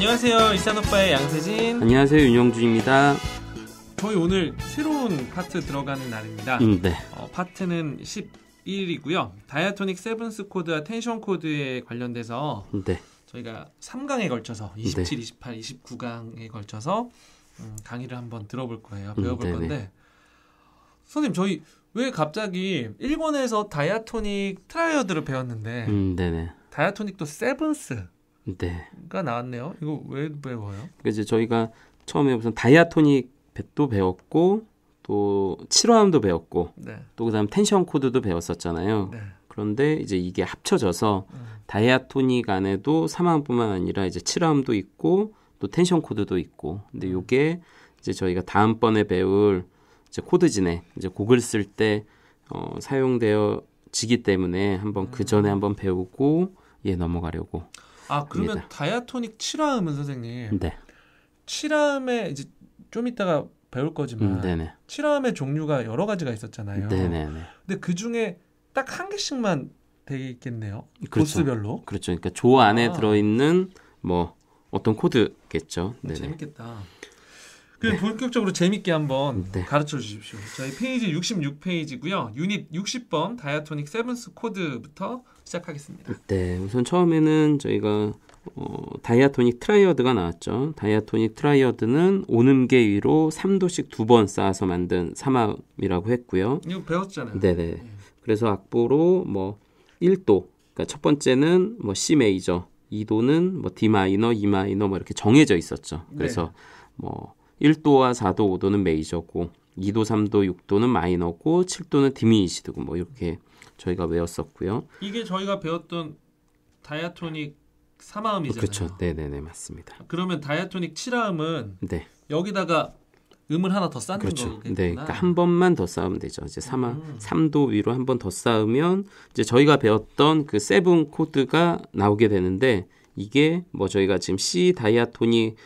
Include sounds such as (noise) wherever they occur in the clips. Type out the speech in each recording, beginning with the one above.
안녕하세요. 이산오빠의 양세진. 안녕하세요. 윤영준입니다. 저희 오늘 새로운 파트 들어가는 날입니다. 음, 네. 어, 파트는 11이고요. 다이아토닉 세븐스 코드와 텐션 코드에 관련돼서 네. 저희가 3강에 걸쳐서 27, 네. 28, 29강에 걸쳐서 음, 강의를 한번 들어볼 거예요. 음, 배워볼 음, 건데 선생님 저희 왜 갑자기 일본에서 다이아토닉 트라이어드를 배웠는데 음, 네, 다이아토닉도 세븐스 네.가 나왔네요. 이거 왜 배워요? 그니까 이제 저희가 처음에 무슨 다이아토닉도 배웠고 또 7화음도 배웠고 네. 또 그다음 텐션 코드도 배웠었잖아요. 네. 그런데 이제 이게 합쳐져서 음. 다이아토닉 안에도 3화음뿐만 아니라 이제 7화음도 있고 또 텐션 코드도 있고. 근데 음. 요게 이제 저희가 다음번에 배울 이제 코드진에 이제 곡을 쓸때 어, 사용되어 지기 때문에 한번 음. 그 전에 음. 한번 배우고 예 넘어가려고 아 그러면 다이아토닉 7화음은 선생님. 네. 7화음에 이제 좀 이따가 배울 거지만 음, 7화음의 종류가 여러 가지가 있었잖아요. 네네네. 근데 그 중에 딱 한 개씩만 되게 있겠네요. 그렇죠. 보스별로. 그렇죠. 그러니까 조 안에 아. 들어있는 뭐 어떤 코드겠죠. 네네. 재밌겠다. 그럼 네. 본격적으로 재밌게 한번 네. 가르쳐 주십시오. 저희 페이지 66페이지고요. 유닛 60번 다이아토닉 세븐스 코드부터 시작하겠습니다. 네, 우선 처음에는 저희가 어, 다이아토닉 트라이어드가 나왔죠. 다이아토닉 트라이어드는 온음계 위로 3도씩 두 번 쌓아서 만든 사막이라고 했고요. 이거 배웠잖아요. 네네. 네. 네. 예. 그래서 악보로 뭐 1도, 그러니까 첫 번째는 뭐 C 메이저, 2도는 뭐 D 마이너, E 마이너 뭐 이렇게 정해져 있었죠. 네. 그래서 네. 뭐 1도와 4도, 5도는 메이저고 2도, 3도, 6도는 마이너고 7도는 디미니시드고 뭐 이렇게 저희가 외웠었고요. 이게 저희가 배웠던 다이아토닉 3마음이잖아요 그렇죠. 네네네 맞습니다. 그러면 다이아토닉 7화음은 네. 여기다가 음을 하나 더 쌓는 그렇죠. 거겠구나. 네, 그러니까 한 번만 더 쌓으면 되죠. 이제 3화, 음. 3도 위로 한 번 더 쌓으면 이제 저희가 배웠던 그 세븐 코드가 나오게 되는데 이게 뭐 저희가 지금 C 다이아토닉으로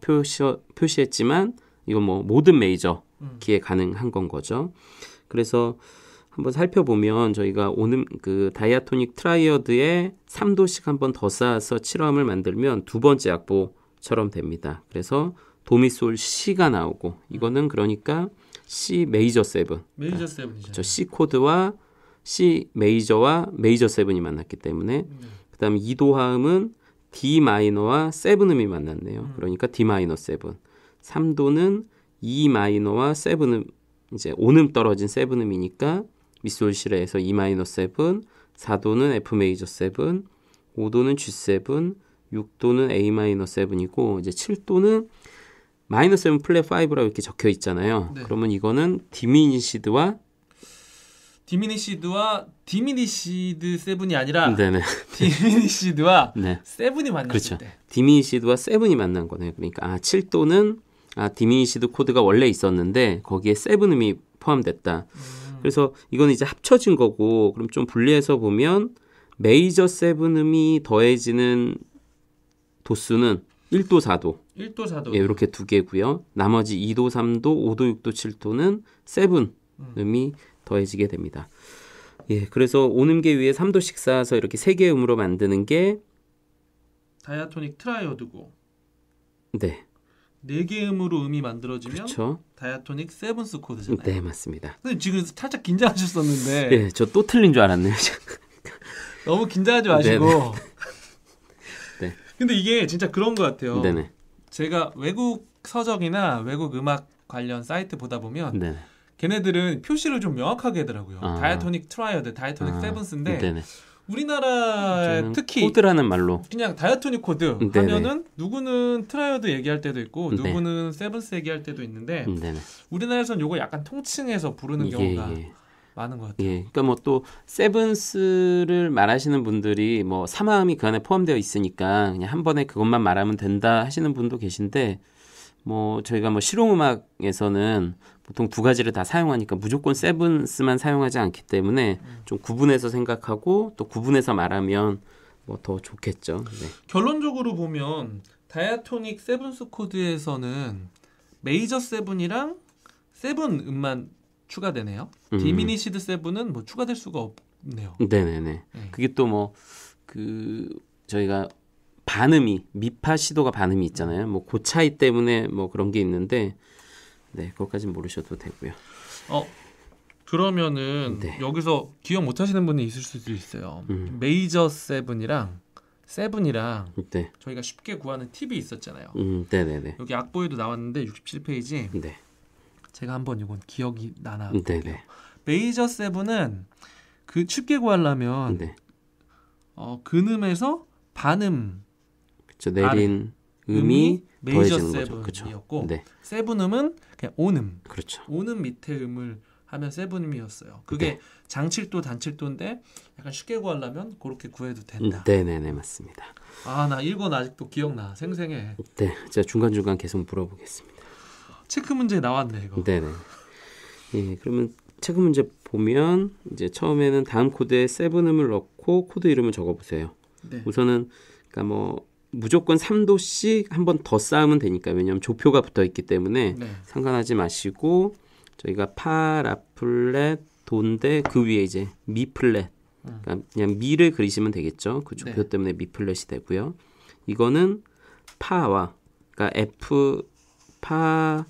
표시, 표시했지만 이건 뭐 모든 메이저 음. 기에 가능한 건 거죠. 그래서 한번 살펴보면 저희가 오는 그 다이아토닉 트라이어드에 3도씩 한번 더 쌓아서 7화음을 만들면 두 번째 악보처럼 됩니다. 그래서 도미솔 C가 나오고 이거는 그러니까 C 메이저 세븐. 메이저 세븐이죠. C 코드와 C 메이저와 메이저 세븐이 만났기 때문에 그다음 2도 화음은 D 마이너와 세븐음이 만났네요. 음. 그러니까 D 마이너 세븐. 3도는 E 마이너와 세븐음 이제 오음 떨어진 세븐음이니까 미솔시레에서 E-7, 4도는 F 메이저 7, 5도는 G7, 6도는 A 마이너 7이고 이제 7도는 마이너 7 플랫 5라고 이렇게 적혀 있잖아요. 네. 그러면 이거는 디미니시드와 디미니시드와 디미니시드 세븐이 아니라 네네. (laughs) 디미니시드와 네. 세븐이 만났을 그렇죠. 때 디미니시드와 세븐이 만난 거네요. 그러니까 아 7도는 아 디미니시드 코드가 원래 있었는데 거기에 세븐음이 포함됐다. 음. 그래서 이건 이제 합쳐진 거고 그럼 좀 분리해서 보면 메이저 세븐음이 더해지는 도수는 1도, 4도. 1도, 4도. 예, 이렇게 두 개고요. 나머지 2도, 3도, 5도, 6도, 7도는 세븐 음이 더해지게 됩니다. 예, 그래서 온음계 위에 3도씩 쌓아서 이렇게 세 개의 음으로 만드는 게 다이아토닉 트라이오드고. 네. 네개 음으로 음이 만들어지면 그렇죠. 다이아토닉 세븐스 코드잖아요. 네, 맞습니다. 지금 살짝 긴장하셨었는데. 네, 예, 저또 틀린 줄 알았네요. (laughs) 너무 긴장하지 마시고. 네, 네. (laughs) 네. 근데 이게 진짜 그런 것 같아요. 네네. 네. 제가 외국 서적이나 외국 음악 관련 사이트 보다 보면 네네. 걔네들은 표시를 좀 명확하게 하더라고요. 아. 다이아토닉 트라이어드, 다이아토닉 아. 세븐스인데 네네. 우리나라 특히 코드라는 말로 그냥 다이어토니 코드 네네. 하면은 누구는 트라이어드 얘기할 때도 있고 네. 누구는 세븐스 얘기할 때도 있는데 네네. 우리나라에서는 요거 약간 통칭해서 부르는 예, 경우가 예. 많은 것 예. 같아요. 예. 그러니까 뭐 또 세븐스를 말하시는 분들이 뭐 사마음이 그 안에 포함되어 있으니까 그냥 한 번에 그것만 말하면 된다 하시는 분도 계신데 뭐 저희가 뭐 실용음악에서는 보통 두 가지를 다 사용하니까 무조건 세븐스만 사용하지 않기 때문에 좀 구분해서 생각하고 또 구분해서 말하면 뭐 더 좋겠죠. 네. 결론적으로 보면 다이아토닉 세븐스 코드에서는 메이저 세븐이랑 세븐 음만 추가되네요. 음. 디미니시드 세븐은 뭐 추가될 수가 없네요. 네네네. 네. 그게 또 뭐 그 저희가 반음이 미파 시도가 반음이 있잖아요. 뭐 고차이 때문에 뭐 그런 게 있는데 네 그것까진 모르셔도 되고요. 어 그러면은 네. 여기서 기억 못하시는 분이 있을 수도 있어요. 음. 메이저 세븐이랑 세븐이랑 네. 저희가 쉽게 구하는 팁이 있었잖아요. 음, 네네네. 여기 악보에도 나왔는데 67페이지. 네. 제가 한번 이건 기억이 나나 볼네요 메이저 세븐은 그 쉽게 구하려면 네. 어, 근음에서 반음 그쵸, 그렇죠. 내린 아래. 음이, 음이 메이저 그렇죠. 세븐이었고 네. 세븐음은 그냥 온음. 그렇죠. 온음 밑에 음을 하면 세븐음이었어요. 그게 네. 장칠도 단칠도인데 약간 쉽게 구하려면 그렇게 구해도 된다. 음, 네네네 맞습니다. 아나 1권 아직도 기억나 생생해. 네 제가 중간 중간 계속 물어보겠습니다. 체크 문제 나왔네 이거. 네네. 예 그러면 체크 문제 보면 이제 처음에는 다음 코드에 세븐음을 넣고 코드 이름을 적어보세요. 네. 우선은 그러니까 뭐 무조건 3도씩 한 번 더 쌓으면 되니까 왜냐하면 조표가 붙어 있기 때문에 네. 상관하지 마시고 저희가 파, 라, 플렛 돈데 그 위에 이제 미플렛 그러니까 그냥 미를 그리시면 되겠죠. 그 네. 조표 네. 때문에 미플렛이 되고요. 이거는 파와 그러니까 F 파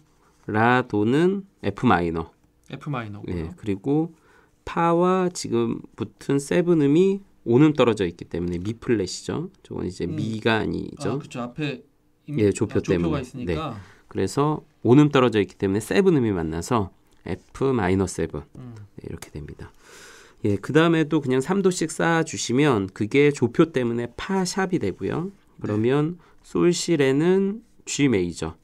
라도는 F 마이너. F 마이너. 네. 그리고 파와 지금 붙은 세븐음이 오는 떨어져 있기 때문에 미플랫이죠. 저건 이제 음. 미간이죠. 아, 그렇죠. 앞에 임... 예, 조표 아, 때문에. 네. 그래서 오는 떨어져 있기 때문에 세븐음이 만나서 F 마이너 세븐 음. 네, 이렇게 됩니다. 예, 그 다음에도 그냥 3도씩 쌓아 주시면 그게 조표 때문에 파샵이 되고요. 네. 그러면 네. 솔실에는 G 메이저.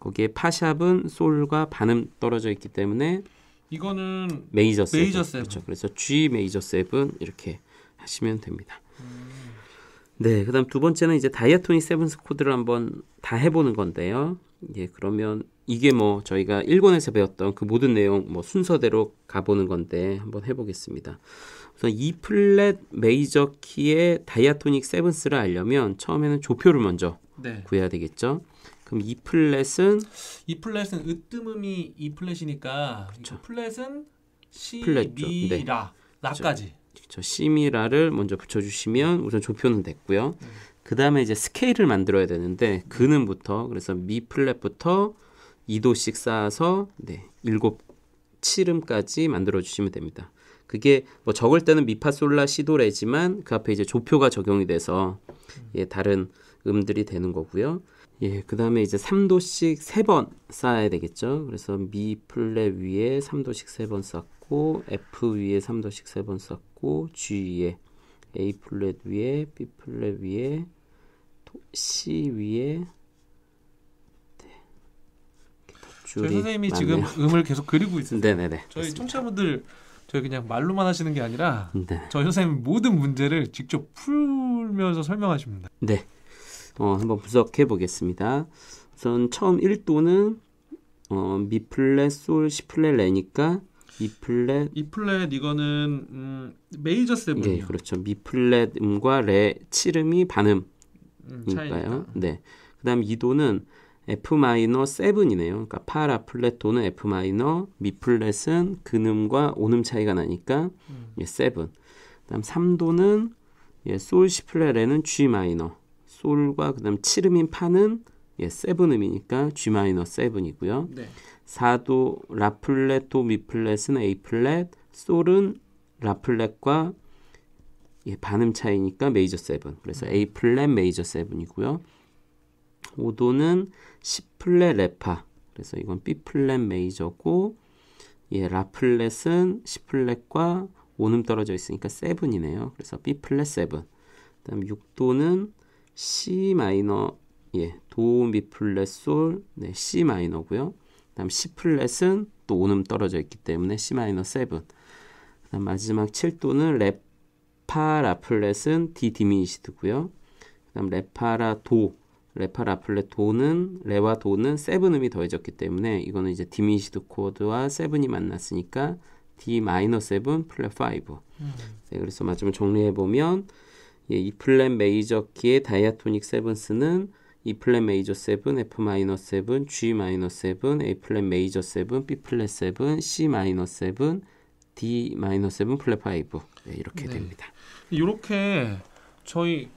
거기에 파샵은 솔과 반음 떨어져 있기 때문에 이거는 메이저 세븐. 메이저 세븐. 그렇죠. 그래서 G 메이저 세븐 이렇게 하시면 됩니다. 네, 그다음 두 번째는 이제 다이아토닉 세븐스 코드를 한번 다 해보는 건데요. 예, 그러면 이게 뭐 저희가 1권에서 배웠던 그 모든 내용 뭐 순서대로 가보는 건데 한번 해보겠습니다. 우선 E 플랫 메이저 키의 다이아토닉 세븐스를 알려면 처음에는 조표를 먼저 네. 구해야 되겠죠. 그럼 E 플랫은 E 플랫은 으뜸음이 E 플랫이니까 그 플랫은 C 플랫죠. 미라 네. 라까지. 저심미라를 먼저 붙여주시면 우선 조표는 됐고요. 음. 그 다음에 이제 스케일을 만들어야 되는데 그는부터 그래서 미 플랫부터 2도씩 쌓아서 네, 일곱 7음까지 만들어주시면 됩니다. 그게 뭐 적을 때는 미파 솔라 시도레지만 그 앞에 이제 조표가 적용이 돼서 예, 다른 음들이 되는 거고요. 예, 그 다음에 이제 3도씩 3번 쌓아야 되겠죠. 그래서 미 플랫 위에 3도씩 3번 쌓고 썼고 F 위에 3더씩 3번 썼고 G 위에 A 플랫 위에 B 플랫 위에 C 위에 네. 저희 선생님이 맞네요. 지금 음을 계속 그리고 있어요. (laughs) 네네네. 저희 맞습니다. 청취자분들 저희 그냥 말로만 하시는 게 아니라 네. 저희 선생님 모든 문제를 직접 풀면서 설명하십니다. 네. 어, 한번 분석해 보겠습니다. 우선 처음 1도는 어, 미 플랫 솔시 플랫 레니까 E 플랫. E 플랫 이거는 음, 메이저 세븐이요. 네, 그렇죠. 미 플랫 음과 레 7음이 반음이니까요. 음, 네. 그다음 이도는 F 마이너 세븐이네요. 그러니까 파라 플랫 도는 F 마이너, 미 플랫은 근음과 온음 차이가 나니까 음. 예, 세븐. 그다음 3도는 예, 솔시 플랫에는 G 마이너. 솔과 그다음 7음인 파는 예, 세븐 음이니까 G 마이너 세븐이고요. 네. 사도 라플렛 도 미플렛은 A 플랫, 솔은 라플렛과 예, 반음 차이니까 메이저 세븐. 그래서 음. A 플랫 메이저 세븐이고요. 오도는 C 플랫 레파. 그래서 이건 B 플랫 메이저고 예, 라플렛은 C 플랫과 오음 떨어져 있으니까 세븐이네요. 그래서 B 플랫 세븐. 그다음 6도는 C 마이너 예, 도, 미 플랫, 솔, 네, C 마이너고요. 그다음 C 플랫은 또 오음 떨어져 있기 때문에 C 마이너 7. 그다음 마지막 7도는 레파 라 플랫은 D 디미니시드고요. 그다음 레파라 도 레파 라플렛 도는 레와 도는 세븐음이 더해졌기 때문에 이거는 이제 디미니시드 코드와 세븐이 만났으니까 D 마이너 세븐 플랫 5. 음. 네, 그래서 맞으면 정리해 보면 예, 이 플랫 메이저 키의 다이아토닉 세븐스는 E 플랫 메이저 7, F 마이너 7, G 마이너 7, A 플랫 메이저 7, B 플랫 7, C 마이너 7, D 마이너 7 플랫 5 네, 이렇게 네. 됩니다. 이렇게 저희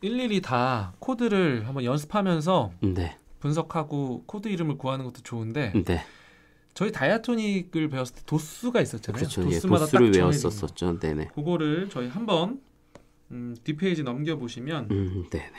일일이 다 코드를 한번 연습하면서 네. 분석하고 코드 이름을 구하는 것도 좋은데 네. 저희 다이아토닉을 배웠을 때 도수가 있었잖아요. 그렇죠. 예, 도수마다 예, 도수를 외웠었었죠. 네네. 그거를 저희 한번 음, 뒷페이지 넘겨 보시면 음, 네네.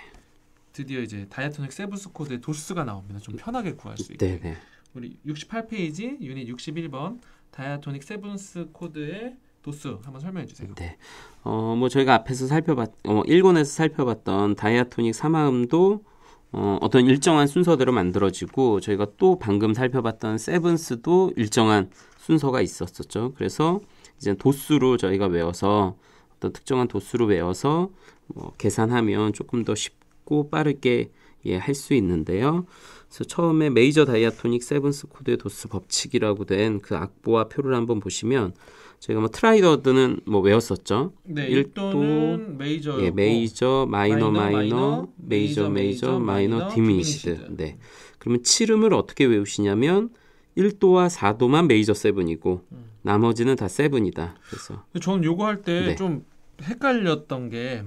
드디어 이제 다이아토닉 세븐스 코드의 도수가 나옵니다. 좀 편하게 구할 수 있게. 네네. 우리 68페이지 유닛 61번 다이아토닉 세븐스 코드의 도수 한번 설명해 주세요. 네. 어, 뭐 저희가 앞에서 살펴봤 어, 1권에서 뭐 살펴봤던 다이아토닉 삼화음도 어, 어떤 일정한 순서대로 만들어지고 저희가 또 방금 살펴봤던 세븐스도 일정한 순서가 있었었죠. 그래서 이제 도수로 저희가 외워서 어떤 특정한 도수로 외워서 뭐 계산하면 조금 더 쉽, 게 쉽고 빠르게 예, 할수 있는데요. 그래서 처음에 메이저 다이아토닉 세븐스 코드의 도수 법칙이라고 된 그 악보와 표를 한번 보시면 제가 뭐 트라이더드는 뭐 외웠었죠. 네, 1도는 메이저 예, 메이저 뭐 마이너 마이너, 마이너 메이저, 메이저 메이저 마이너 디미니시드. 네. 그러면 7음을 어떻게 외우시냐면 1도와 4도만 메이저 세븐이고 음. 나머지는 다 세븐이다. 그래서 저 요거 할 때좀 네. 헷갈렸던 게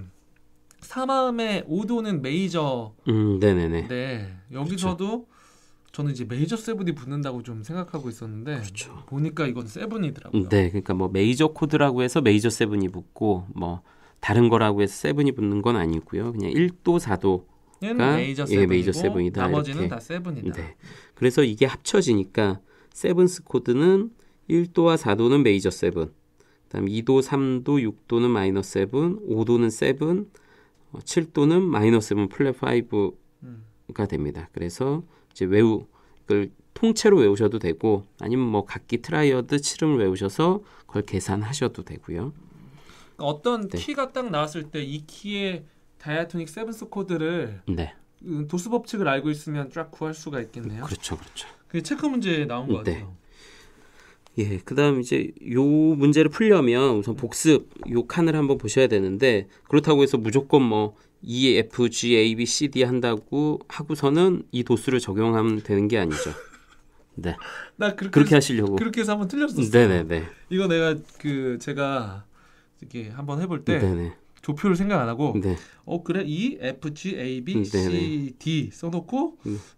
사마음의 5도는 메이저. 음, 네네네. 네. 여기서도 그렇죠. 저는 이제 메이저 세븐이 붙는다고 좀 생각하고 있었는데 그렇죠. 보니까 이건 세븐이더라고요. 네, 그러니까 뭐 메이저 코드라고 해서 메이저 세븐이 붙고 뭐 다른 거라고 해서 세븐이 붙는 건 아니고요. 그냥 1도, 4도 메이저 세븐이 예, 메이저 세븐이다. 나머지는 이렇게. 다 세븐이다. 네. 그래서 이게 합쳐지니까 세븐스 코드는 1도와 4도는 메이저 세븐, 그다음 2도, 3도, 6도는 마이너 세븐, 5도는 세븐, 7도는 어, 마이너스 7 플랫 5가 음. 됩니다. 그래서 이제 외우 그걸 통째로 외우셔도 되고 아니면 뭐 각기 트라이어드 칠음을 외우셔서 그걸 계산하셔도 되고요. 그러니까 어떤 네. 키가 딱 나왔을 때 이 키의 다이아토닉 세븐스 코드를 네. 음, 도수 법칙을 알고 있으면 쫙 구할 수가 있겠네요. 그렇죠, 그렇죠. 그게 체크 문제에 나온 것 네. 같아요. 예, 그다음 이제 요 문제를 풀려면 우선 복습 요 칸을 한번 보셔야 되는데 그렇다고 해서 무조건 뭐 E, F, G, A, B, C, D 한다고 하고서는 이 도수를 적용하면 되는 게 아니죠. 네. (laughs) 나 그렇게, 그렇게 하시려고 그렇게 해서 한번 틀렸었어 네네네. 이거 내가 그 제가 이렇게 한번 해볼 때 네네. 조표를 생각 안 하고 네. 어 그래 E F G A B 네네. C D 써놓고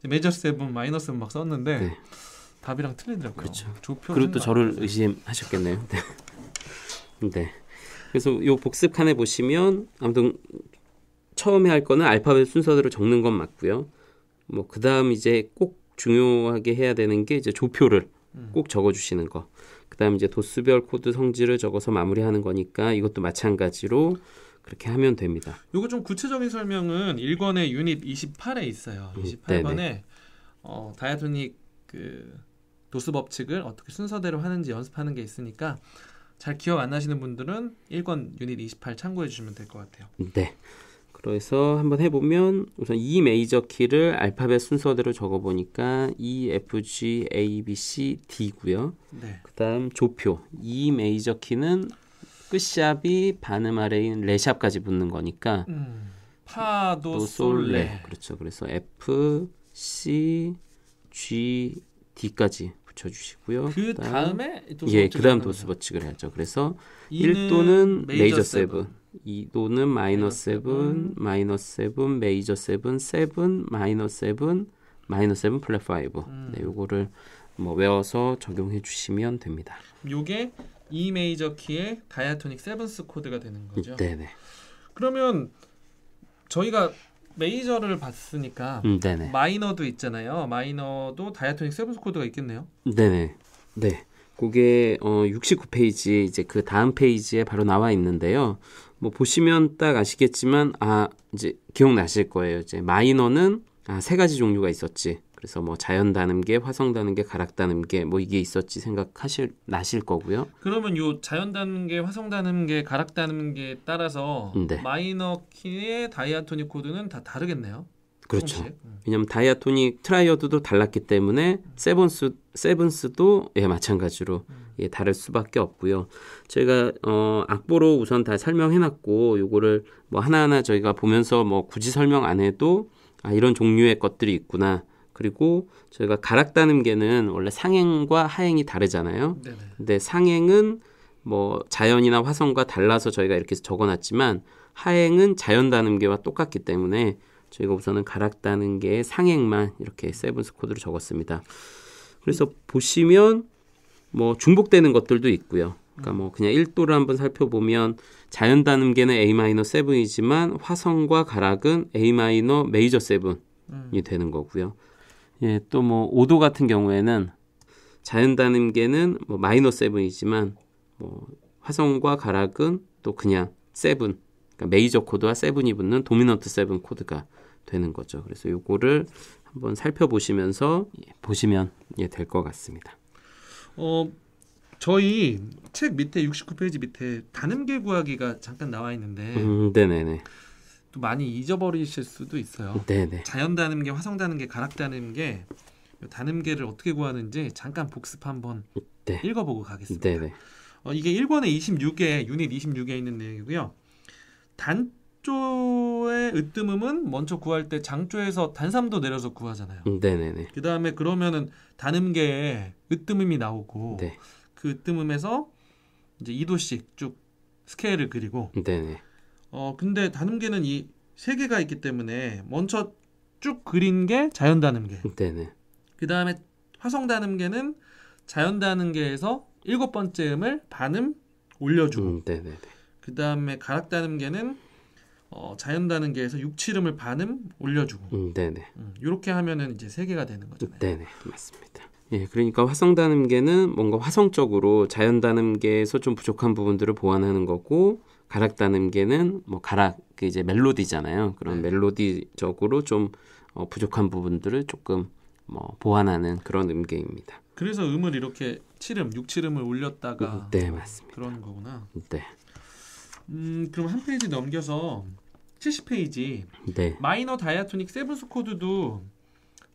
메이저 세븐 마이너 스븐막 썼는데. 네. 답이랑 틀리더라고요. 그렇죠. 그리고 또 저를 의심하셨겠네요. 네. (laughs) 네. 그래서 요 복습 칸에 보시면 아무튼 처음에 할 거는 알파벳 순서대로 적는 건 맞고요. 뭐 그다음 이제 꼭 중요하게 해야 되는 게 이제 조표를 음. 꼭 적어 주시는 거. 그다음 이제 도수별 코드 성질을 적어서 마무리하는 거니까 이것도 마찬가지로 그렇게 하면 됩니다. 요거 좀 구체적인 설명은 1권의 유닛 28에 있어요. 28번에 음, 어, 다이아토닉 그 도수 법칙을 어떻게 순서대로 하는지 연습하는 게 있으니까 잘 기억 안 나시는 분들은 1권 유닛 28 참고해 주시면 될 것 같아요. 네. 그래서 한번 해보면 우선 E 메이저 키를 알파벳 순서대로 적어보니까 E, F, G, A, B, C, D고요. 네. 그 다음 조표 E 메이저 키는 끝샵이 반음 아래인 레샵까지 붙는 거니까 음, 파도 솔레 네. 그렇죠. 그래서 F, C, G, D까지 붙여주시고요. 그 다음에 예, 그 다음 도수 법칙을 해죠 그래서 1도는 메이저 세븐, 2도는 마이너 세븐, 마이너 세븐, 메이저 세븐, 세븐, 마이너 세븐, 마이너 세븐 플랫 파이브. 음. 네, 요거를 뭐 외워서 적용해 주시면 됩니다. 요게 E 메이저 키의 다이아토닉 세븐스 코드가 되는 거죠. 네네. 네. 그러면 저희가 메이저를 봤으니까 음, 마이너도 있잖아요. 마이너도 다이아토닉 세븐스 코드가 있겠네요. 네네. 네. 그게 어6 9페이지 이제 그 다음 페이지에 바로 나와 있는데요. 뭐 보시면 딱 아시겠지만 아 이제 기억나실 거예요. 이제 마이너는 아세 가지 종류가 있었지. 그래서 뭐 자연 다음게 화성 다음게 가락 다음게뭐 이게 있었지 생각하실 나실 거고요. 그러면 요 자연 다음게 화성 다음게 가락 다는게 따라서 네. 마이너 키의 다이아토닉 코드는 다 다르겠네요. 그렇죠. 음. 왜냐하면 다이아토닉 트라이어드도 달랐기 때문에 세븐스 세븐스도 예 마찬가지로 음. 예 다를 수밖에 없고요. 저희가 어 악보로 우선 다 설명해놨고 요거를 뭐 하나하나 저희가 보면서 뭐 굳이 설명 안 해도 아 이런 종류의 것들이 있구나. 그리고 저희가 가락다는개는 원래 상행과 하행이 다르잖아요. 네네. 근데 상행은 뭐 자연이나 화성과 달라서 저희가 이렇게 적어놨지만 하행은 자연 다음개와 똑같기 때문에 저희가 우선은 가락다는개의 상행만 이렇게 세븐스 코드로 적었습니다. 그래서 보시면 뭐 중복되는 것들도 있고요. 그러니까 뭐 그냥 1도를 한번 살펴보면 자연 단음계는 A 마이너 7이지만 화성과 가락은 A 마이너 메이저 7이 음. 되는 거고요. 예, 또뭐 오도 같은 경우에는 자연 단음계는 뭐마이너 세븐이지만 뭐 화성과 가락은 또 그냥 세븐 그러니까 메이저 코드와 세븐이 붙는 도미넌트 세븐 코드가 되는 거죠. 그래서 요거를 한번 살펴보시면서 예, 보시면 예, 될것 같습니다. 어 저희 책 밑에 69페이지 밑에 단음계 구하기가 잠깐 나와 있는데 음, 네네네. 또 많이 잊어버리실 수도 있어요. 네네. 자연 다는게, 화성 다는게, 가락 다는게 다음계를 어떻게 구하는지 잠깐 복습 한번 네. 읽어보고 가겠습니다. 네네. 어, 이게 1번에 26에 유닛 26에 있는 내용이고요. 단조의 으뜸음은 먼저 구할 때 장조에서 단삼도 내려서 구하잖아요. 음, 네네네. 그 다음에 그러면은 단음계에 으뜸음이 나오고 네. 그 으뜸음에서 이제 2도씩 쭉 스케일을 그리고 네네. 어, 근데 다늠계는 이 세 개가 있기 때문에 먼저 쭉 그린 게 자연 다늠계. 네네. 그 다음에 화성 다늠계는 자연 다늠계에서 일곱 번째 음, 어, 음을 반음 올려주고. 음, 네네. 그 다음에 가락 다늠계는 어, 자연 다는계에서 육칠음을 반음 올려주고. 음, 네네. 이렇게 하면은 이제 세 개가 되는 거죠. 네네, 맞습니다. 예, 그러니까 화성 단음계는 뭔가 화성적으로 자연 단음계에서 좀 부족한 부분들을 보완하는 거고 가락 다음게는 뭐 가락 그 이제 멜로디잖아요. 그런 네. 멜로디적으로 좀 어, 부족한 부분들을 조금 뭐 보완하는 그런 음계입니다. 그래서 음을 이렇게 칠음, 육칠음을 올렸다가 음, 네 맞습니다. 그런 거구나. 네. 음 그럼 한 페이지 넘겨서 70페이지. 네. 마이너 다이아토닉 세븐스 코드도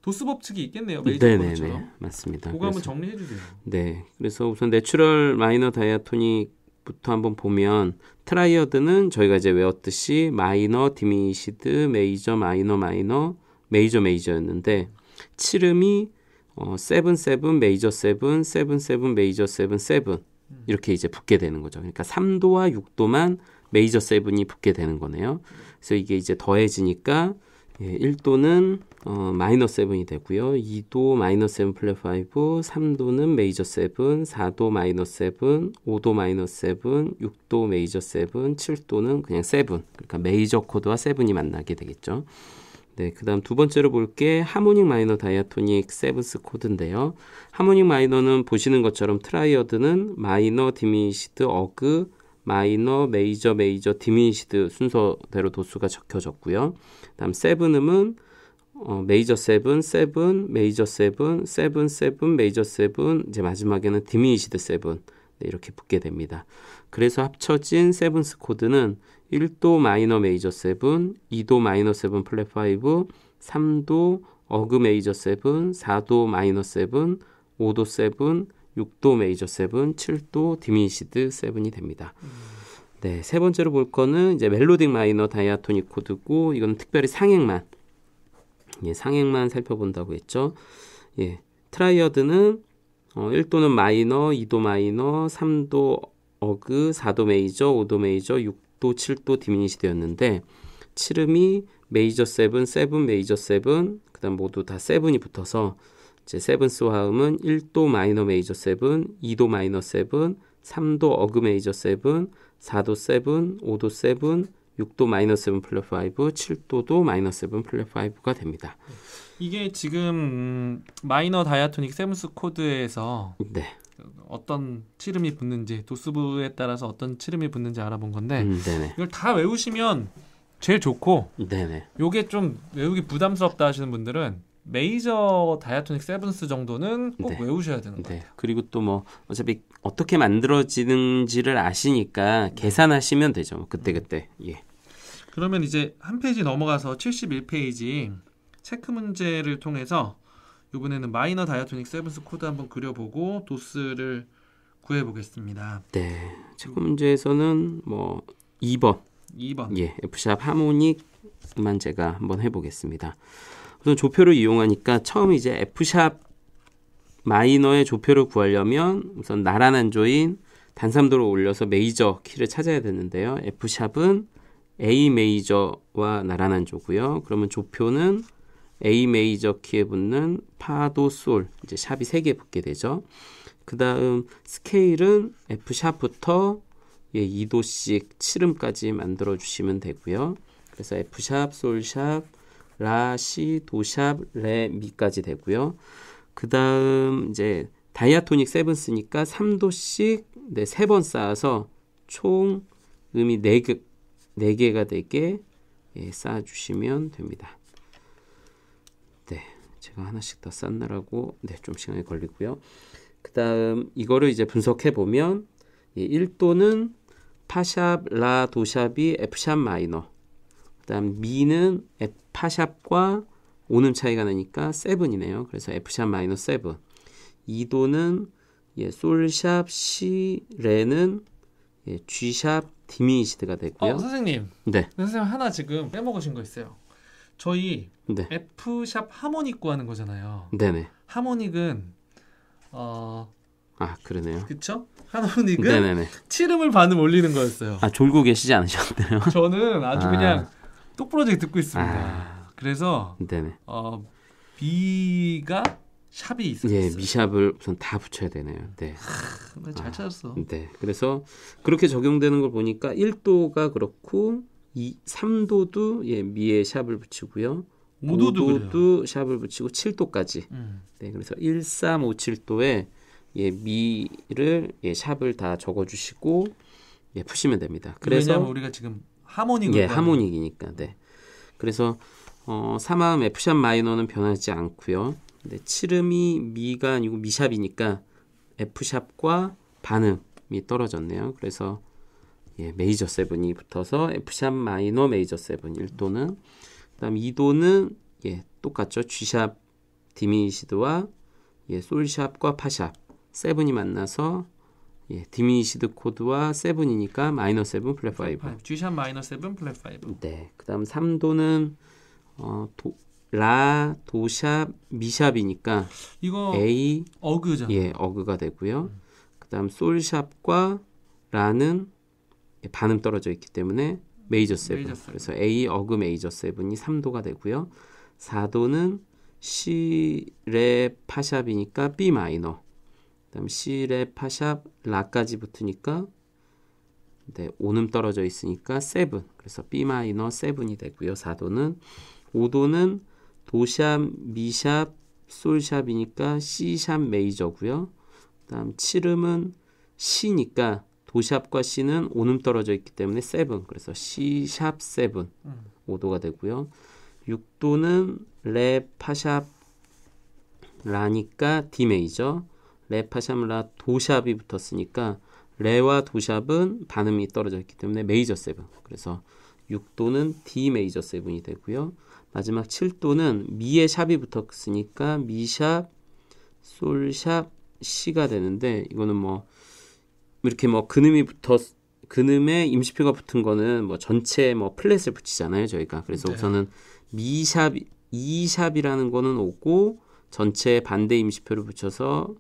도스 법칙이 있겠네요. 네네네 네, 네. 맞습니다. 그거 한번 정리해 주세요. 네. 그래서 우선 내추럴 마이너 다이아토닉 부터 한번 보면 트라이어드는 저희가 이제 외웠듯이 마이너 디미시드 메이저 마이너 마이너 메이저 메이저였는데 칠음이 어, 세븐 세븐 메이저 세븐 세븐 세븐 메이저 세븐 세븐 이렇게 이제 붙게 되는 거죠. 그러니까 3도와 6도만 메이저 세븐이 붙게 되는 거네요. 그래서 이게 이제 더해지니까 예, 1도는 어, 마이너세븐이 되고요. 2도 마이너 세븐 플랫 5, 3도는 메이저 세븐, 4도 마이너 세븐, 5도 마이너 세븐, 6도 메이저 세븐, 7도는 그냥 세븐. 그러니까 메이저 코드와 세븐이 만나게 되겠죠. 네, 그 다음 두 번째로 볼 게 하모닉 마이너 다이아토닉 세븐스 코드인데요. 하모닉 마이너는 보시는 것처럼 트라이어드는 마이너, 디미시드 어그, 마이너, 메이저, 메이저, 디미시드 순서대로 도수가 적혀졌고요. 그 다음 세븐음은 어, 메이저 세븐, 세븐, 메이저 세븐, 세븐, 세븐, 메이저 세븐, 이제 마지막에는 디미니시드 세븐 네, 이렇게 붙게 됩니다. 그래서 합쳐진 세븐스 코드는 1도 마이너 메이저 세븐, 2도 마이너 세븐 플랫 5, 3도 어그 메이저 세븐, 4도 마이너 세븐, 5도 세븐, 6도 메이저 세븐, 7도 디미니시드 세븐이 됩니다. 네, 세 번째로 볼 거는 이제 멜로딕 마이너 다이아토닉 코드고 이건 특별히 상행만 예, 상행만 살펴본다고 했죠. 예, 트라이어드는 어, 1도는 마이너, 2도 마이너, 3도 어그, 4도 메이저, 5도 메이저, 6도, 7도 디미니시 되었는데 7음이 메이저 7, 7 메이저 7, 그다음 모두 다 7이 붙어서 이제 세븐스 화음은 1도 마이너 메이저 7, 2도 마이너 7, 3도 어그 메이저 7, 4도 7, 5도 7, 6도 마이너스 7 플랫 러 5, 7도도 마이너스 7 플랫 러 5가 됩니다. 이게 지금 음, 마이너 다이아토닉 세븐스 코드에서 네. 어떤 치름이 붙는지 도수부에 따라서 어떤 치름이 붙는지 알아본 건데 음, 이걸 다 외우시면 제일 좋고 네 요게 좀 외우기 부담스럽다 하시는 분들은 메이저 다이아토닉 세븐스 정도는 꼭 네. 외우셔야 되는 거예요. 네. 그리고 또 뭐 어차피 어떻게 만들어지는지를 아시니까 계산하시면 되죠. 뭐 그때 그때. 음. 예. 그러면 이제 한 페이지 넘어가서 71페이지 음. 체크 문제를 통해서 이번에는 마이너 다이어토닉 세븐스 코드 한번 그려보고 도스를 구해보겠습니다. 네. 체크 문제에서는 뭐 2번. 2번. 예. F샵 하모닉만 제가 한번 해보겠습니다. 우선 조표를 이용하니까 처음 이제 F샵 마이너의 조표를 구하려면 우선 나란한 조인 단삼도로 올려서 메이저 키를 찾아야 되는데요. F샵은 A 메이저와 나란한 조고요. 그러면 조표는 A 메이저 키에 붙는 파 도 솔 이제 샵이 세 개 붙게 되죠. 그 다음 스케일은 F 샵부터 예, 2도씩 7음까지 만들어 주시면 되고요. 그래서 F 샵, 솔 샵, 라, 시, 도 샵, 레, 미까지 되고요. 그 다음 이제 다이아토닉 세븐스니까 3도씩 네, 세 번 쌓아서 총 음이 네개 4개가 되게 예, 쌓아주시면 됩니다. 네, 제가 하나씩 더 쌓느라고 네, 좀 시간이 걸리고요. 그 다음 이거를 이제 분석해보면 예, 1도는 파샵, 라, 도샵이 F샵 마이너 그 다음 미는 F, 파샵과 오음 차이가 나니까 7이네요. 그래서 F샵 마이너 7 2도는 예, 솔샵, 시, 레는 예, G샵, 디미시드가됐고요 어, 선생님. 네. 선생님 하나 지금 빼먹으신 거 있어요. 저희 네. F 샵 하모닉 구하는 거잖아요. 네네. 하모닉은 어. 아 그러네요. 그쵸? 하모닉은 네네네. 치름을 반음 올리는 거였어요. 아 졸고 계시지 않으셨나요? (laughs) 저는 아주 아. 그냥 똑부러지게 듣고 있습니다. 아. 그래서 네네. 어 B가 샵이 있었어요. 예, 미샵을 우선 다 붙여야 되네요. 네. 하, 잘 아, 찾았어. 아, 네. 그래서 그렇게 적용되는 걸 보니까 1도가 그렇고 이 3도도 예, 미에 샵을 붙이고요. 5도도, 5도도 샵을 붙이고 7도까지. 음. 네. 그래서 1, 3, 5, 7도에 예, 미를 예, 샵을 다 적어 주시고 예, 푸시면 됩니다. 그래서 왜냐면 우리가 지금 하모닉 예, 하모닉이니까. 네. 그래서 어, 3화음 F샵 마이너는 변하지 않고요. 근데 치름이 미가 아니고 미샵이니까 F샵과 반음이 떨어졌네요. 그래서 예, 메이저 세븐이 붙어서 F샵 마이너 메이저 세븐 1도는 그다음 2도는 예, 똑같죠. G샵 디미니시드와 예, 솔샵과 파샵 세븐이 만나서 예, 디미니시드 코드와 세븐이니까 마이너 세븐 플랫 파이브. G샵 마이너 세븐 플랫 파이브. 네. 그다음 3도는 어 도, 라 도샵 미샵이니까 이거 A 어그죠. 예, 어그가 되고요. 음. 그다음 솔샵과 라는 예, 반음 떨어져 있기 때문에 메이저 세븐. 메이저 그래서 A 어그 메이저 세븐이 3도가 되고요. 4도는 C 레 파샵이니까 B 마이너. 그다음 C 레 파샵 라까지 붙으니까 네, 오음 떨어져 있으니까 세븐. 그래서 B 마이너 세븐이 되고요. 4도는 5도는 도샵, 미샵, 솔샵이니까 C샵 메이저고요. 그다음 7음은 C니까 도샵과 C는 온음 떨어져 있기 때문에 세븐. 그래서 C샵 7. 음. 5도가 되고요. 6도는 레, 파샵, 라니까 D 메이저. 레, 파샵, 라, 도샵이 붙었으니까 레와 도샵은 반음이 떨어져 있기 때문에 메이저 세븐. 그래서 6도는 D 메이저 세븐이 되고요. 마지막 7도는 미에 샵이 붙었으니까 미샵, 솔샵, 시가 되는데 이거는 뭐 이렇게 뭐 근음이 붙었 근음에 임시표가 붙은 거는 뭐 전체 뭐 플랫을 붙이잖아요 저희가 그래서 네. 우선은 미샵 이샵이라는 거는 오고 전체 반대 임시표를 붙여서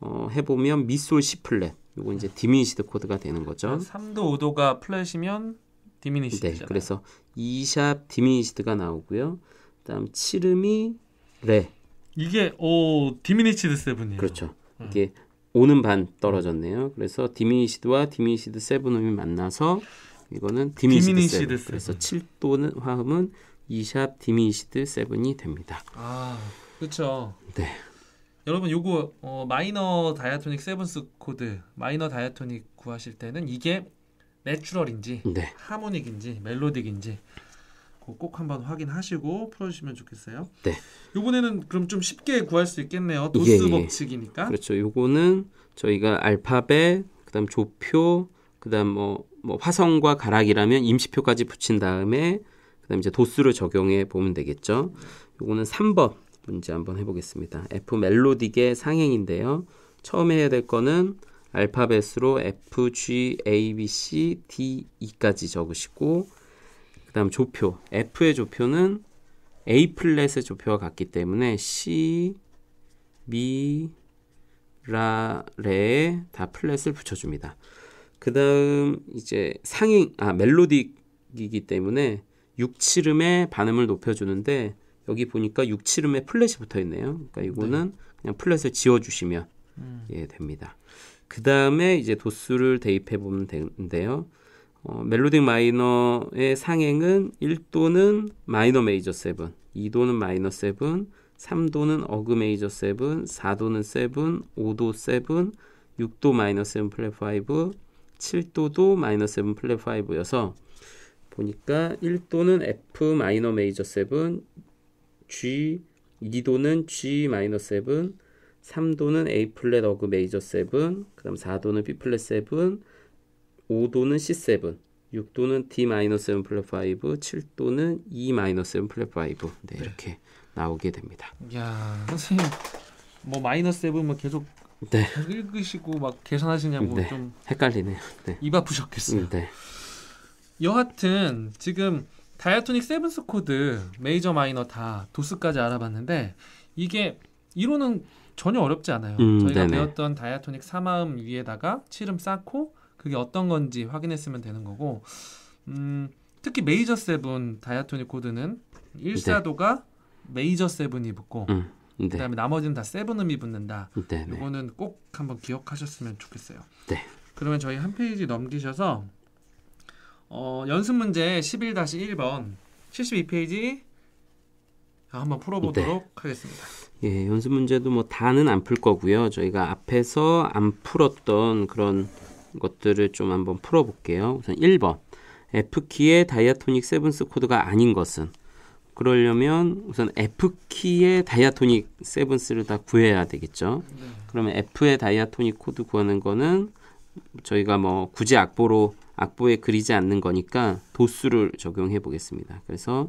어, 해보면 미솔 1 플랫 요거 이제 디미니시드 코드가 되는 거죠. 3도 5도가 플랫이면 디미니시드. 네, 그래서 이샵 디미니시드가 나오고요. 그다음 치름이 레. 이게 오 디미니시드 세븐이에요. 그렇죠. 음. 이게 오는 반 떨어졌네요. 그래서 디미니시드와 디미니시드 세븐음이 만나서 이거는 디미니시드, 디미니시드 세븐. 그래서 7도는 화음은 이샵 디미니시드 세븐이 됩니다. 아, 그렇죠. 네. 여러분 요거 어, 마이너 다이아토닉 세븐스 코드 마이너 다이아토닉 구하실 때는 이게 내추럴인지 네. 하모닉인지 멜로딕인지 꼭 한번 확인하시고 풀어주시면 좋겠어요. 네. 요번에는 그럼 좀 쉽게 구할 수 있겠네요. 예, 도스 예, 법칙이니까. 그렇죠. 요거는 저희가 알파벳, 그다음 조표, 그다음 뭐, 뭐 화성과 가락이라면 임시표까지 붙인 다음에 그다음 이제 도수를 적용해 보면 되겠죠. 요거는 3번 문제 한번 해보겠습니다. F 멜로딕의 상행인데요. 처음 해야 될 거는 알파벳으로 F, G, A, B, C, D, E까지 적으시고 그 다음 조표 F의 조표는 A 플랫의 조표와 같기 때문에 C, 미, 라, 레에 다 플랫을 붙여줍니다. 그 다음 이제 상인아멜로디이기 때문에 6, 7음의 반음을 높여주는데 여기 보니까 6, 7음에 플랫이 붙어있네요. 그러니까 이거는 네. 그냥 플랫을 지워주시면 음. 예, 됩니다. 그 다음에 이제 도수를 대입해 보면 되는데요. 어, 멜로딕 마이너의 상행은 1도는 마이너 메이저 7, 2도는 마이너 7, 3도는 어그 메이저 7, 4도는 7, 5도 7, 6도 마이너 7 플랫 5, 7도도 마이너 7 플랫 5여서 보니까 1도는 F 마이너 메이저 7, G 2도는 G 마이너 7, 3도는 A 플랫 어그 메이저 7, 그다음 4도는 B 플랫 7, 5도는 C7, 6도는 D 마이너스 7 플랫 5, 7도는 E 마이너스 7 플랫 5. 네, 이렇게 나오게 됩니다. 야, 선생님 뭐마이너7뭐 계속 네. 계속 읽으시고 막 계산하시냐고 네. 좀 헷갈리네요. 네. 입 아프셨겠어요. 네. 여하튼 지금 다이아토닉 세븐스 코드 메이저 마이너 다 도스까지 알아봤는데 이게 이론은 전혀 어렵지 않아요. 음, 저희가 네네. 배웠던 다이아토닉 사마음 위에다가 7음 쌓고 그게 어떤 건지 확인했으면 되는 거고 음, 특히 메이저 세븐 다이아토닉 코드는 일사도가 네. 메이저 세븐이 붙고 음, 네. 그다음에 나머지는 다 세븐음이 붙는다. 네, 이거는 네. 꼭 한번 기억하셨으면 좋겠어요. 네. 그러면 저희 한 페이지 넘기셔서 어, 연습 문제 11-1번 72페이지 아, 한번 풀어보도록 네. 하겠습니다. 예, 연습 문제도 뭐 다는 안 풀 거고요. 저희가 앞에서 안 풀었던 그런 것들을 좀 한번 풀어 볼게요. 우선 1번. F키의 다이아토닉 세븐스 코드가 아닌 것은 그러려면 우선 F키의 다이아토닉 세븐스를 다 구해야 되겠죠. 그러면 F의 다이아토닉 코드 구하는 거는 저희가 뭐 굳이 악보로 악보에 그리지 않는 거니까 도수를 적용해 보겠습니다. 그래서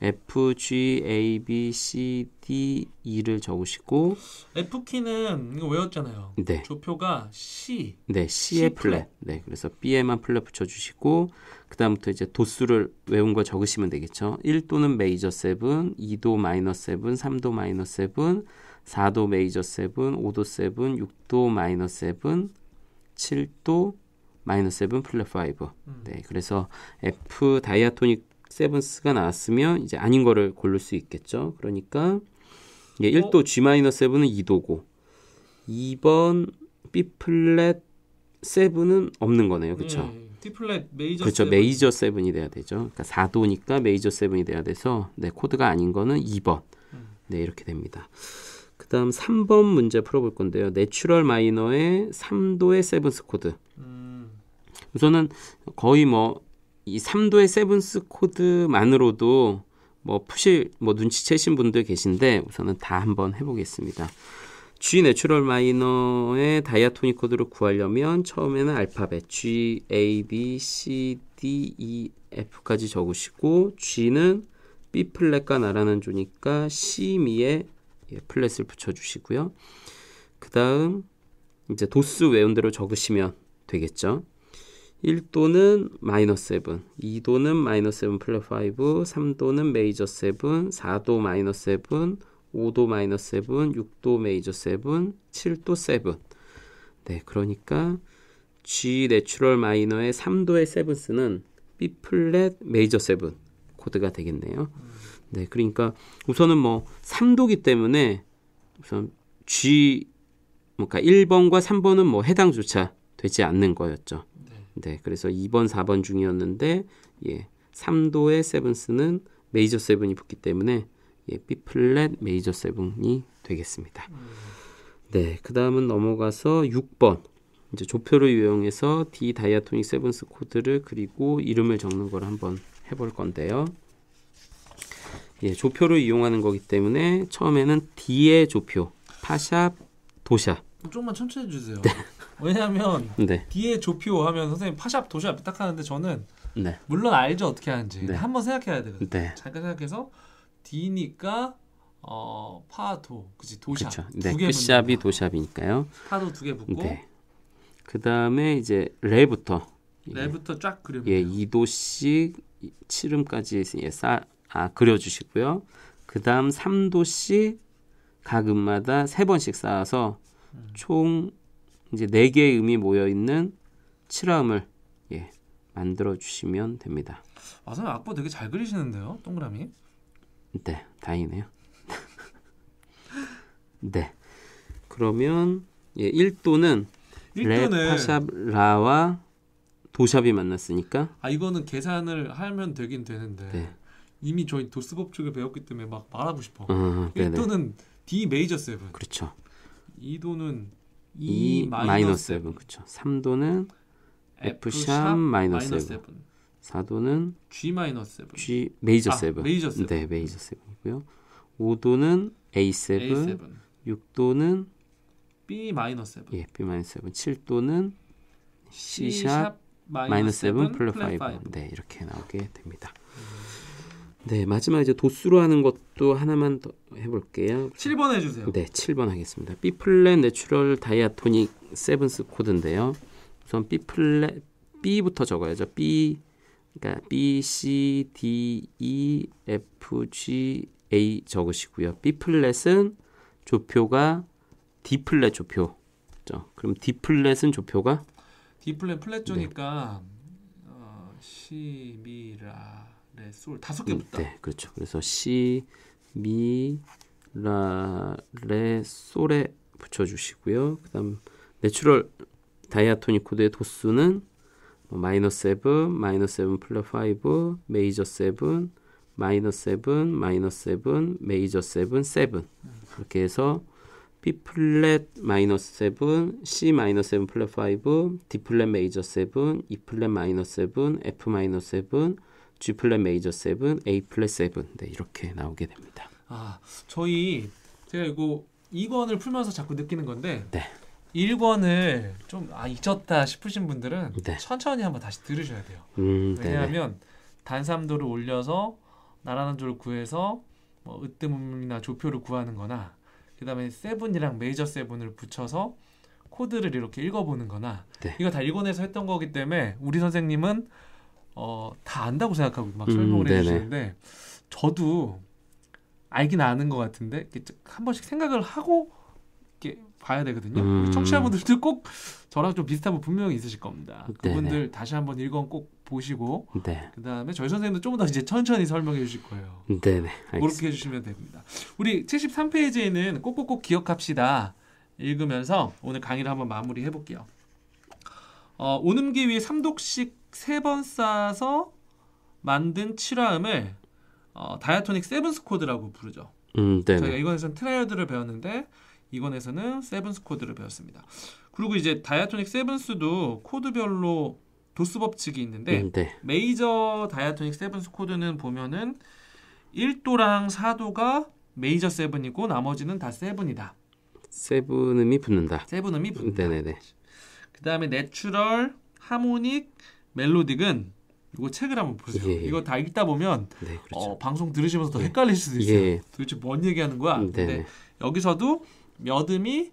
F, G, A, B, C, D, E를 적으시고 F 키는 이거 외웠잖아요. 네. 조표가 C. 네, C의 C 플랫. 플랫. 네, 그래서 B에만 플랫 붙여주시고 그다음부터 이제 도수를 외운 거 적으시면 되겠죠. 1도는 메이저 7, 2도 마이너 7, 3도 마이너 7, 4도 메이저 7, 5도 7, 6도 마이너 7, 7도 마이너 7 플랫 5. 음. 네, 그래서 F 다이아토닉 세븐스가 나왔으면 이제 아닌 거를 고를 수 있겠죠. 그러니까 예, 1도 어? G 마이너 세븐은 2도고 2번 B 플랫 세븐은 없는 거네요. 그렇죠? 음, D 플랫 메이저 그렇죠. 7. 메이저 세븐이 돼야 되죠. 그러니까 4도니까 메이저 세븐이 돼야 돼서 네, 코드가 아닌 거는 2번. 음. 네, 이렇게 됩니다. 그다음 3번 문제 풀어 볼 건데요. 내추럴 마이너의 3도의 세븐스 코드. 음. 우선은 거의 뭐이 3도의 세븐스 코드만으로도 뭐 푸실 뭐 눈치채신 분들 계신데 우선은 다 한번 해보겠습니다. G 내추럴 마이너의 다이아토닉 코드를 구하려면 처음에는 알파벳 G, A, B, C, D, E, F까지 적으시고 G는 B 플랫과 나라는 조니까 C 미에 예, 플랫을 붙여주시고요. 그 다음 이제 도수 외운대로 적으시면 되겠죠. 1도는 마이너스 7, 2도는 마이너스 7플러스 5, 3도는 메이저 7, 4도 마이너스 7, 5도 마이너스 7, 6도 메이저 7, 7도 7. 네, 그러니까 G 내추럴 마이너의 3도의 세븐스는 B 플랫 메이저 7 코드가 되겠네요. 네, 그러니까 우선은 뭐 3도기 때문에 우선 G 뭔러까 그러니까 1번과 3번은 뭐 해당조차 되지 않는 거였죠. 네, 그래서 2번, 4번 중이었는데 예, 3도의 세븐스는 메이저 세븐이 붙기 때문에 예, B 플랫 메이저 세븐이 되겠습니다. 네, 그 다음은 넘어가서 6번 이제 조표를 이용해서 D 다이아토닉 세븐스 코드를 그리고 이름을 적는 걸 한번 해볼 건데요. 예, 조표를 이용하는 거기 때문에 처음에는 D의 조표, 파샵, 도샵. 좀만 천천히 해주세요. 네. 왜냐하면 네. 뒤에 조피오 하면 선생님 파샵 도샵 딱 하는데 저는 네. 물론 알죠 어떻게 하는지 네. 한번 생각해야 되거든요. 네. 잠깐 생각해서 D니까 어, 파도 그치 도샵 두개 네, 샵이 도샵이니까요. 파도 두 개 붙고 네. 그 다음에 이제 레부터 예. 레부터 쫙 그려요. 예, 2도씩 7음까지 예, 싸, 아, 그려주시고요. 그 다음 3도씩 각 음마다 3번씩 쌓아서 음. 총 이제 네 개의 음이 모여 있는 칠화음을 예, 만들어 주시면 됩니다. 아, 선생 악보 되게 잘 그리시는데요, 동그라미? 네, 다행이네요. (laughs) 네. 그러면 예, 1도는 1도는 레파샵 라와 도샵이 만났으니까 아 이거는 계산을 하면 되긴 되는데 네. 이미 저희 도스 법칙을 배웠기 때문에 막 말하고 싶어. 어, 1도는 D 메이저 7. 그렇죠. 2도는 E 마이너스 세븐 그렇죠. 3도는 F 샵 마이너스 세븐. 4도는 G 마이너스 세븐. G 메이저 아, 7. 메이저 7. 네, 메이저 세븐이고요 5도는 A7. A7. 6도는 B 마이너스 7. 예, B 마이너스 세븐. 7도는 C 샵 마이너스 세븐 플러스 5. 네, 이렇게 나오게 됩니다. 음. 네, 마지막 에 이제 도수로 하는 것도 하나만 더 해볼게요. 7번 해주세요. 네, 7번 하겠습니다. B 플랫 내추럴 다이아토닉 세븐스 코드인데요. 우선 B 플랫 B부터 적어야죠. B 그러니까 B C D E F G A 적으시고요. B 플랫은 조표가 D 플랫 조표. 죠 그럼 D 플랫은 조표가 D 플랫 플랫 조니까 네. 어, 12라 네, 솔 다섯 개 붙다. 네, 그렇죠. 그래서 시, 미, 라, 레, 솔에 붙여주시고요. 그다음 내추럴 다이아토닉 코드의 도수는 뭐 마이너스 7, 마이너스 7 플러스 5, 메이저 7, 마이너스 7, 마이너스 7, 메이저 7, 7 이렇게 해서 B 플랫 마이너스 7, C 마이너스 7 플랫 5, D 플랫 메이저 7, E 플랫 마이너스 7, F 마이너스 7 G 플랫 메이저 7, A 플랫 7. 네, 이렇게 나오게 됩니다. 아, 저희 제가 이거 2권을 풀면서 자꾸 느끼는 건데 네. 1권을 좀 아, 잊었다 싶으신 분들은 네. 천천히 한번 다시 들으셔야 돼요. 음, 왜냐하면 단삼도를 올려서 나란한조를 구해서 뭐으뜸이나 조표를 구하는 거나 그다음에 세븐이랑 메이저 세븐을 붙여서 코드를 이렇게 읽어보는 거나 네. 이거 다 일본에서 했던 거기 때문에 우리 선생님은 어, 다 안다고 생각하고 막 음, 설명을 네 해주시는데 저도 알긴 아는 것 같은데 한 번씩 생각을 하고 이렇게 봐야 되거든요. 음. 청취자분들도 꼭 저랑 좀 비슷한 분 분명히 있으실 겁니다. 네. 그분들 네네. 다시 한번 읽어 꼭 보시고 네. 그다음에 저희 선생님도 조금 더 이제 천천히 설명해 주실 거예요. 네네. 그렇게 해주시면 됩니다. 우리 73페이지에는 꼭꼭꼭 기억합시다 읽으면서 오늘 강의를 한번 마무리해 볼게요. 어, 오음기 위해 삼독식 세번쌓아서 만든 칠화음을 어, 다이아토닉 세븐스 코드라고 부르죠. 음, 네. 저희가 이건에서는 트라이어드를 배웠는데 이건에서는 세븐스 코드를 배웠습니다. 그리고 이제 다이아토닉 세븐스도 코드별로 도수 법칙이 있는데 음, 네. 메이저 다이아토닉 세븐스 코드는 보면은 1도랑 4도가 메이저 세븐이고 나머지는 다 세븐이다. 세븐음이 붙는다. 세븐음이 붙는다. 네네네. 그다음에 내추럴, 하모닉, 멜로딕은 이거 책을 한번 보세요. 예, 예. 이거 다 읽다 보면 네, 그렇죠. 어, 방송 들으시면서 더 헷갈릴 수도 예, 예. 있어요. 예. 도대체 뭔 얘기하는 거야? 네. 근데 네. 여기서도 몇 음이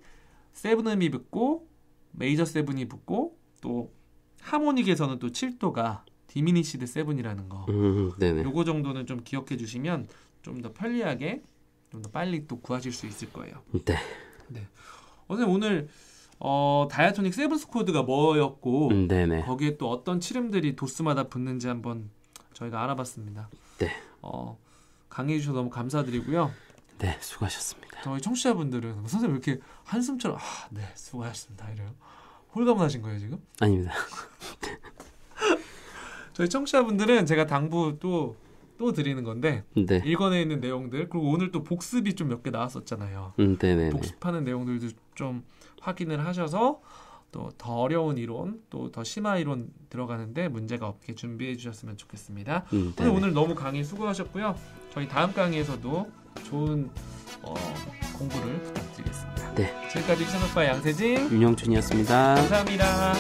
세븐 음이 붙고 메이저 세븐이 붙고 또 하모닉에서는 또 7도가 디미니시드 세븐이라는 거. 음, 네네. 음, 네. 요거 정도는 좀 기억해 주시면 좀 더 편리하게 좀 더 빨리 또 구하실 수 있을 거예요. 네. 네. 선생 님 오늘 어, 다이아토닉 세븐스코드가 뭐였고 네네. 거기에 또 어떤 치름들이 도스마다 붙는지 한번 저희가 알아봤습니다. 네. 어, 강의해 주셔서 너무 감사드리고요. 네, 수고하셨습니다. 저희 청취자분들은 뭐 선생님 이렇게 한숨처럼 아, 네, 수고하셨습니다. 이래요. 홀가분하신 거예요, 지금? 아닙니다. (laughs) 저희 청취자분들은 제가 당부 또 또 드리는 건데 네. 일권에 있는 내용들 그리고 오늘 또 복습이 좀 몇 개 나왔었잖아요. 음, 복습하는 내용들도 좀 확인을 하셔서 또 더 어려운 이론, 또 더 심화 이론 들어가는데 문제가 없게 준비해 주셨으면 좋겠습니다. 음, 네. 오늘 너무 강의 수고하셨고요. 저희 다음 강의에서도 좋은 어, 공부를 부탁드리겠습니다. 네. 지금까지 시청학과 양세진, 윤영준이었습니다. 감사합니다.